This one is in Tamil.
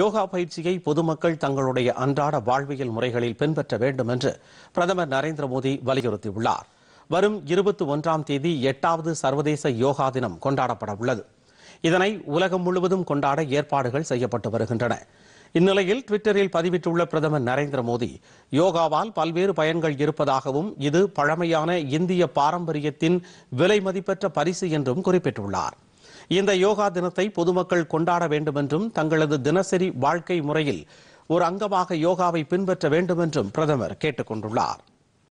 யோகா பயிற்சியை பொதுமக்கள் தங்களுடைய அன்றாட வாழ்வியல் முறைகளில் பின்பற்ற வேண்டும் என்று பிரதமர் நரேந்திர மோடி வலியுறுத்தியுள்ளார் வரும் இருபத்தி ஒன்றாம் தேதி எட்டாவது சர்வதேச யோகா தினம் கொண்டாடப்பட உள்ளது இதனை உலகம் முழுவதும் கொண்டாட ஏற்பாடுகள் செய்யப்பட்டு வருகின்றன இந்நிலையில் டுவிட்டரில் பதிவிட்டுள்ள பிரதமர் நரேந்திர மோடி யோகாவால் பல்வேறு பயன்கள் இருப்பதாகவும் இது பழமையான இந்திய பாரம்பரியத்தின் விலை மதிப்பற்ற பரிசு என்றும் குறிப்பிட்டுள்ளார் இந்த யோகா தினத்தை பொதுமக்கள் கொண்டாட வேண்டும் என்றும் தங்களது தினசரி வாழ்க்கை முறையில் ஒரு அங்கமாக யோகாவை பின்பற்ற வேண்டும் என்றும் பிரதமர் கேட்டுக் கொண்டுள்ளார்